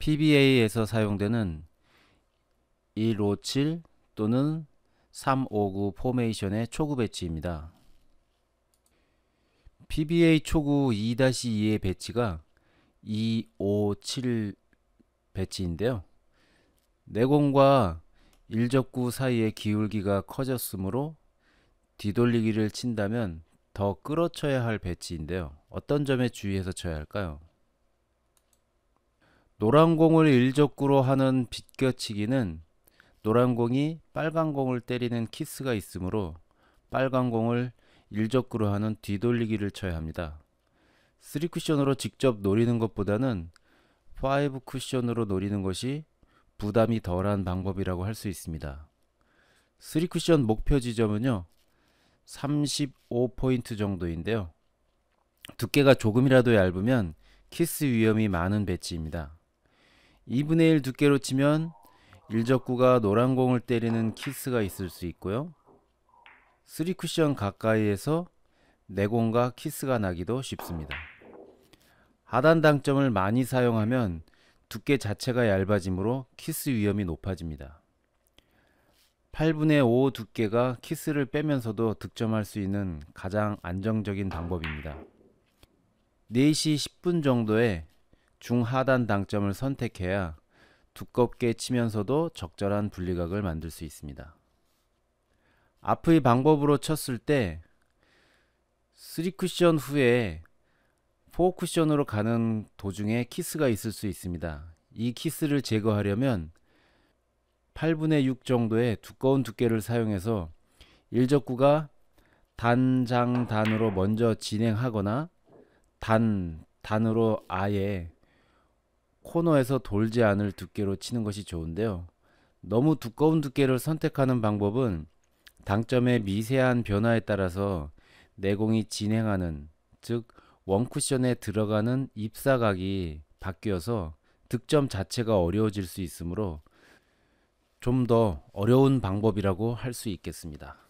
PBA에서 사용되는 157 또는 359 포메이션의 초구 배치입니다. PBA 초구 2-2의 배치가 257 배치인데요. 내공과 일적구 사이의 기울기가 커졌으므로 뒤돌리기를 친다면 더 끌어쳐야 할 배치인데요. 어떤 점에 주의해서 쳐야 할까요? 노란 공을 일적구로 하는 빗겨치기는 노란 공이 빨간 공을 때리는 키스가 있으므로 빨간 공을 일적구로 하는 뒤돌리기를 쳐야 합니다. 3 쿠션으로 직접 노리는 것보다는 5 쿠션으로 노리는 것이 부담이 덜한 방법이라고 할 수 있습니다. 3 쿠션 목표 지점은요. 35포인트 정도인데요. 두께가 조금이라도 얇으면 키스 위험이 많은 배치입니다. 2분의 1 두께로 치면 1적구가 노란 공을 때리는 키스가 있을 수 있고요. 3쿠션 가까이에서 내공과 네 키스가 나기도 쉽습니다. 하단 당점을 많이 사용하면 두께 자체가 얇아지므로 키스 위험이 높아집니다. 8분의 5 두께가 키스를 빼면서도 득점할 수 있는 가장 안정적인 방법입니다. 4시 10분 정도에 중하단 당점을 선택해야 두껍게 치면서도 적절한 분리각을 만들 수 있습니다. 앞의 방법으로 쳤을 때 3쿠션 후에 4쿠션으로 가는 도중에 키스가 있을 수 있습니다. 이 키스를 제거하려면 8분의 6 정도의 두꺼운 두께를 사용해서 일적구가 단장단으로 먼저 진행하거나 단, 단으로 아예 코너에서 돌지 않을 두께로 치는 것이 좋은데요. 너무 두꺼운 두께를 선택하는 방법은 당점의 미세한 변화에 따라서 내공이 진행하는 즉 원쿠션에 들어가는 입사각이 바뀌어서 득점 자체가 어려워질 수 있으므로 좀 더 어려운 방법이라고 할 수 있겠습니다.